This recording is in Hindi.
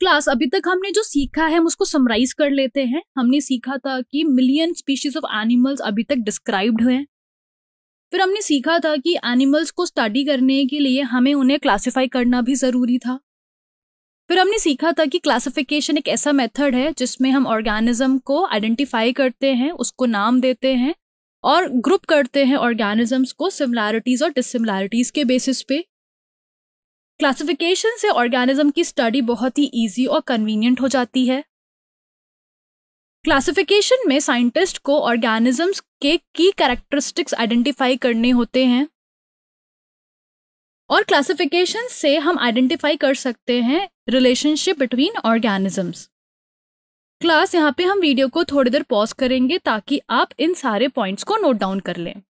क्लास अभी तक हमने जो सीखा है हम उसको समराइज कर लेते हैं हमने सीखा था कि मिलियन स्पीशीज ऑफ एनिमल्स अभी तक डिस्क्राइब्ड हैं फिर हमने सीखा था कि एनिमल्स को स्टडी करने के लिए हमें उन्हें क्लासिफाई करना भी ज़रूरी था फिर हमने सीखा था कि क्लासिफिकेशन एक ऐसा मेथड है जिसमें हम ऑर्गेनिज्म को आइडेंटिफाई करते हैं उसको नाम देते हैं और ग्रुप करते हैं ऑर्गेनिजम्स को सिमिलैरिटीज़ और डिसिमिलैरिटीज़ के बेसिस पे क्लासिफिकेशन से ऑर्गेनिज्म की स्टडी बहुत ही ईजी और कन्वीनियंट हो जाती है क्लासिफिकेशन में साइंटिस्ट को ऑर्गेनिजम्स के की कैरेक्टरिस्टिक्स आइडेंटिफाई करने होते हैं और क्लासिफिकेशन से हम आइडेंटिफाई कर सकते हैं रिलेशनशिप बिटवीन ऑर्गेनिजम्स क्लास यहाँ पे हम वीडियो को थोड़ी देर पॉज करेंगे ताकि आप इन सारे पॉइंट्स को नोट डाउन कर लें